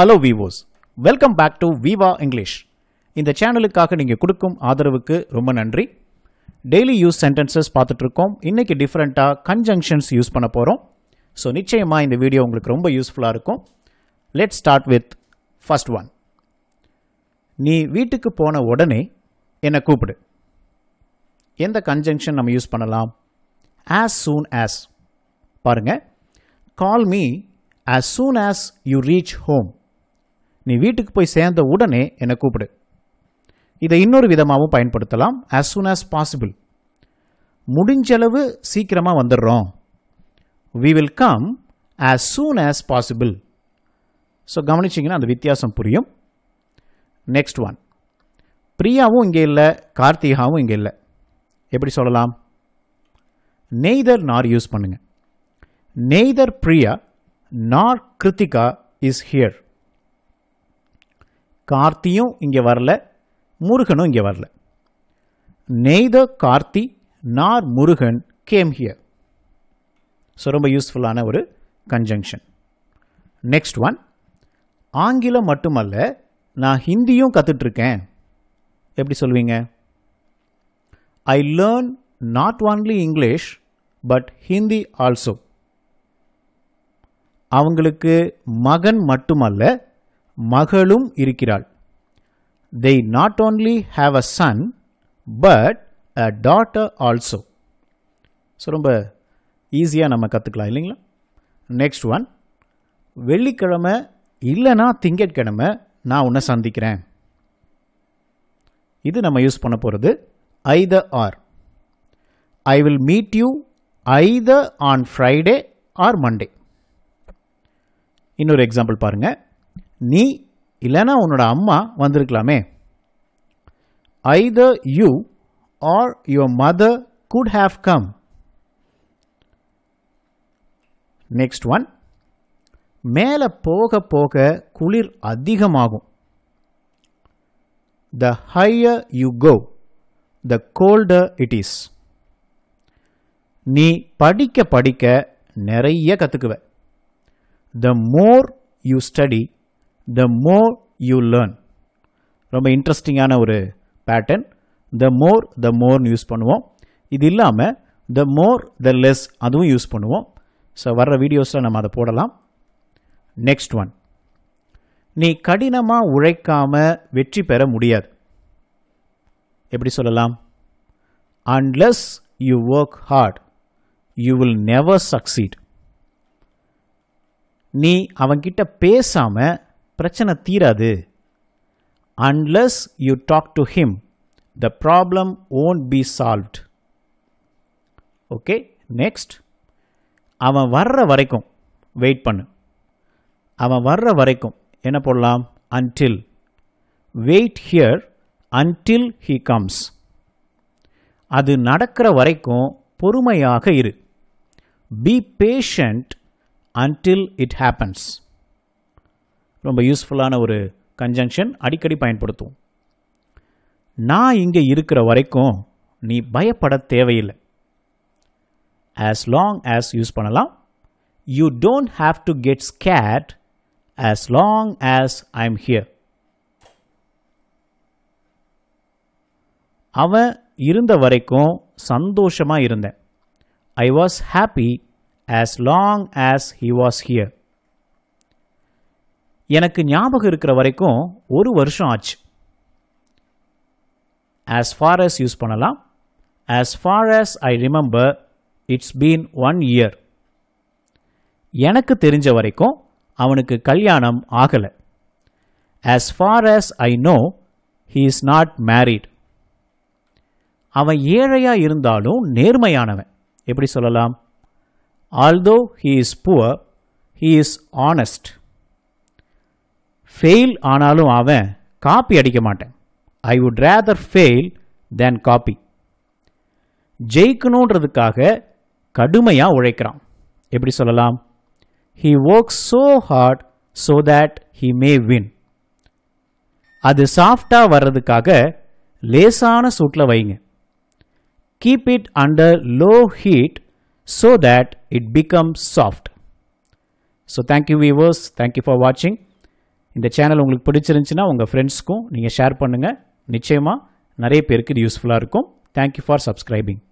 hello viewers welcome back to Viva English இந்த சேனலுக்காக நீங்கள் கொடுக்கும் ஆதரவுக்கு ரொம்ப நன்றி டெய்லி யூஸ் சென்டென்சஸ் பார்த்துட்ருக்கோம் இன்றைக்கி டிஃப்ரெண்ட்டாக கன்ஜங்ஷன்ஸ் யூஸ் பண்ண போகிறோம் ஸோ நிச்சயமாக இந்த வீடியோ உங்களுக்கு ரொம்ப யூஸ்ஃபுல்லாக இருக்கும் let start with first one நீ வீட்டுக்கு போன உடனே என்னை கூப்பிடு எந்த கன்ஜங்ஷன் நம்ம யூஸ் பண்ணலாம் ஆஸ் சூன் ஆஸ் பாருங்கள் call me as soon as you reach home நீ வீட்டுக்கு போய் சேர்ந்த உடனே என்னை கூப்பிடு இதை இன்னொரு விதமாகவும் பயன்படுத்தலாம் ஆஸ் சூன் ஆஸ் பாசிபிள் முடிஞ்சளவு சீக்கிரமாக வந்துடுறோம் we will come as soon as possible so கவனிச்சிங்கன்னா அந்த வித்தியாசம் புரியும் நெக்ஸ்ட் ஒன் பிரியாவும் இங்கே இல்லை கார்த்திகாவும் இங்கே இல்லை எப்படி சொல்லலாம் நெய்தர் நார் யூஸ் பண்ணுங்கள் நெய்தர் பிரியா நார் கிருத்திகா இஸ் ஹியர் கார்த்தியும் இங்கே வரல முருகனும் இங்கே வரல நெய்த கார்த்தி நார் முருகன் கேம் ஹியர் ஸோ ரொம்ப யூஸ்ஃபுல்லான ஒரு கன்ஜங்ஷன் நெக்ஸ்ட் ஒன் ஆங்கிலம் மட்டுமல்ல நான் ஹிந்தியும் கற்றுட்ருக்கேன் எப்படி சொல்வீங்க I learn not only English but Hindi also அவங்களுக்கு மகன் மட்டுமல்ல மகளும் இருக்கிறாள் they not only have a son but a daughter also so ரொம்ப ஈஸியாக நம்ம கற்றுக்கலாம் இல்லைங்களா நெக்ஸ்ட் ஒன் வெள்ளிக்கிழமை இல்லைனா திங்கட்கிழமை நான் உன்னை சந்திக்கிறேன் இது நம்ம யூஸ் பண்ண போகிறது either or I will meet you either on Friday or Monday இன்னொரு எக்ஸாம்பிள் பாருங்கள் நீ இல்லைனா உன்னோட அம்மா வந்திருக்கலாமே either you or your mother could have come next one மேலே போக போக குளிர் அதிகமாகும் the higher you go the colder it is நீ படிக்க படிக்க நிறைய கற்றுக்குவ the more you study the more you learn ரொம்ப இன்ட்ரெஸ்டிங்கான ஒரு பேட்டர்ன் த மோர் த மோர்னு யூஸ் பண்ணுவோம் இது இல்லாமல் த மோர் த லெஸ் அதுவும் யூஸ் பண்ணுவோம் ஸோ வர்ற வீடியோஸில் நம்ம அதை போடலாம் நெக்ஸ்ட் ஒன் நீ கடினமாக உழைக்காமல் வெற்றி பெற முடியாது எப்படி சொல்லலாம் unless you work hard you will never succeed நீ அவங்கிட்ட பேசாமல் பிரச்சனை தீராது unless you talk to him the problem won't be solved okay next அவன் வர்ற வரைக்கும் வெயிட் பண்ணு அவன் வர்ற வரைக்கும் என்ன போடலாம் until wait here until he comes அது நடக்கிற வரைக்கும் பொறுமையாக இரு be patient until it happens ரொம்ப யூஸ்ஃபுல்லான ஒரு கன்ஜங்ஷன் அடிக்கடி பயன்படுத்துவோம் நான் இங்கே இருக்கிற வரைக்கும் நீ பயப்பட தேவையில்லை ஆஸ் லாங் ஆஸ் யூஸ் பண்ணலாம் you don't have to get scared as long as I am here அவன் இருந்த வரைக்கும் சந்தோஷமாக இருந்தேன் I was happy as long as he was here எனக்கு ஞாபகம் இருக்கிற வரைக்கும் ஒரு வருஷம் ஆச்சு ஆஸ் ஃபார் அஸ் யூஸ் பண்ணலாம் as far as I remember it's been one year எனக்கு தெரிஞ்ச வரைக்கும் அவனுக்கு கல்யாணம் ஆகலை as far as I know he is not married அவன் ஏழையாக இருந்தாலும் நேர்மையானவன் எப்படி சொல்லலாம் although he is poor he is honest fail ஆனாலும் அவன் காப்பி அடிக்க மாட்டேன் I would rather fail than copy ஜெயிக்கணுன்றதுக்காக கடுமையாக உழைக்கிறான் எப்படி சொல்லலாம் he work so hard so that he may win அது சாஃப்டாக வர்றதுக்காக லேசான சூட்டில் வைங்க keep it under low heat so that it become soft so thank you viewers thank you for வாட்சிங் இந்த சேனல் உங்களுக்கு பிடிச்சிருந்துச்சின்னா உங்கள் ஃப்ரெண்ட்ஸ்க்கும் நீங்கள் ஷேர் பண்ணுங்கள் நிச்சயமாக நிறைய பேருக்கு இது யூஸ்ஃபுல்லாக இருக்கும் தேங்க்யூ ஃபார் சப்ஸ்கிரைபிங்